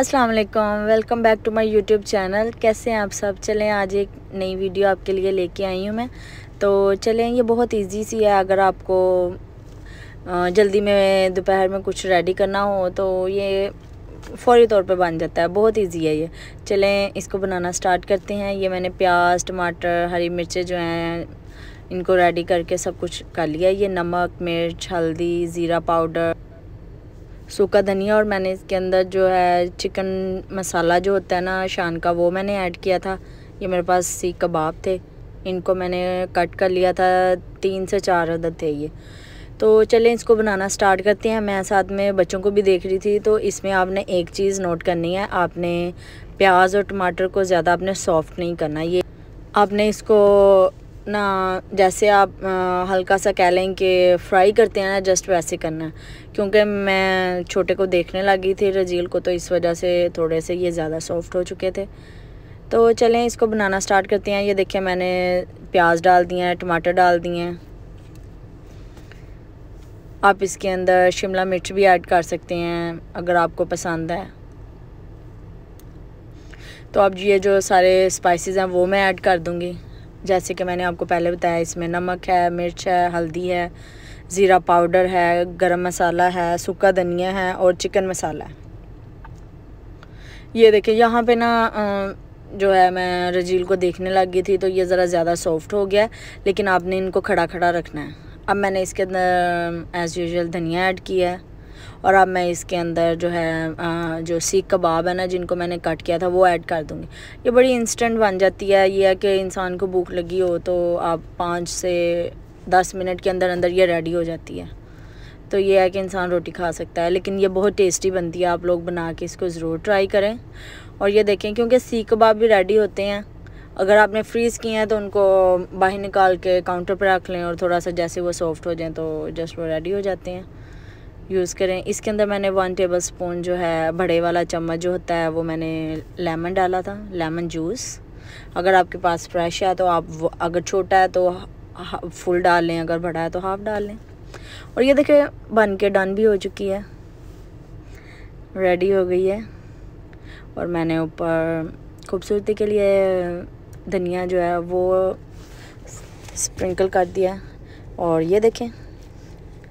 अस्सलाम वालेकुम welcome back to my YouTube channel कैसे हैं आप सब चलें आज एक नई वीडियो आपके लिए लेके आई हूँ मैं तो चलें ये बहुत इजी सी है अगर आपको जल्दी में दोपहर में कुछ रेडी करना हो तो ये फौरी तौर पे बन जाता है बहुत इजी है ये चलें इसको बनाना स्टार्ट करते हैं ये मैंने प्याज टमाटर हरी मिर्चें जो हैं इनको रेडी करके सब कुछ कर लिया ये नमक मिर्च हल्दी ज़ीरा पाउडर सूखा धनिया और मैंने इसके अंदर जो है चिकन मसाला जो होता है ना शान का वो मैंने ऐड किया था ये मेरे पास सीख कबाब थे इनको मैंने कट कर लिया था तीन से चार अदद थे ये तो चलें इसको बनाना स्टार्ट करते हैं मैं साथ में बच्चों को भी देख रही थी तो इसमें आपने एक चीज़ नोट करनी है आपने प्याज और टमाटर को ज़्यादा आपने सॉफ्ट नहीं करना ये आपने इसको ना जैसे आप आ, हल्का सा कह लें कि फ्राई करते हैं ना जस्ट वैसे करना है क्योंकि मैं छोटे को देखने लगी थी रजील को तो इस वजह से थोड़े से ये ज़्यादा सॉफ्ट हो चुके थे तो चलें इसको बनाना स्टार्ट करते हैं ये देखिए मैंने प्याज डाल दिए हैं टमाटर डाल दिए हैं आप इसके अंदर शिमला मिर्च भी ऐड कर सकते हैं अगर आपको पसंद है तो अब ये जो सारे स्पाइसेस हैं वो मैं ऐड कर दूँगी जैसे कि मैंने आपको पहले बताया इसमें नमक है मिर्च है हल्दी है ज़ीरा पाउडर है गरम मसाला है सूखा धनिया है और चिकन मसाला है ये देखिए यहाँ पे ना जो है मैं रजील को देखने लग गई थी तो ये ज़रा ज़्यादा सॉफ्ट हो गया लेकिन आपने इनको खड़ा खड़ा रखना है अब मैंने इसके अंदर एज़ यूजल धनिया ऐड किया है और अब मैं इसके अंदर जो है जो सीख कबाब है ना जिनको मैंने कट किया था वो ऐड कर दूँगी ये बड़ी इंस्टेंट बन जाती है ये है कि इंसान को भूख लगी हो तो आप पाँच से दस मिनट के अंदर अंदर ये रेडी हो जाती है तो ये है कि इंसान रोटी खा सकता है लेकिन ये बहुत टेस्टी बनती है आप लोग बना के इसको ज़रूर ट्राई करें और ये देखें क्योंकि सीख कबाब भी रेडी होते हैं अगर आपने फ्रीज़ किए हैं तो उनको बाहर निकाल के काउंटर पर रख लें और थोड़ा सा जैसे वो सॉफ्ट हो जाएं तो जस्ट वो रेडी हो जाते हैं यूज़ करें इसके अंदर मैंने वन टेबल स्पून जो है बड़े वाला चम्मच जो होता है वो मैंने लेमन डाला था लेमन जूस अगर आपके पास फ्रेश है तो आप अगर छोटा है तो फुल डाल लें अगर बड़ा है तो हाफ डाल लें और ये देखिए बन के डन भी हो चुकी है रेडी हो गई है और मैंने ऊपर खूबसूरती के लिए धनिया जो है वो स्प्रिंकल कर दिया और ये देखें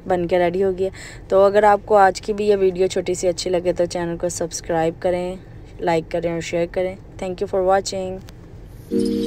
बन के रेडी हो गया तो अगर आपको आज की भी ये वीडियो छोटी सी अच्छी लगे तो चैनल को सब्सक्राइब करें लाइक करें और शेयर करें थैंक यू फॉर वॉचिंग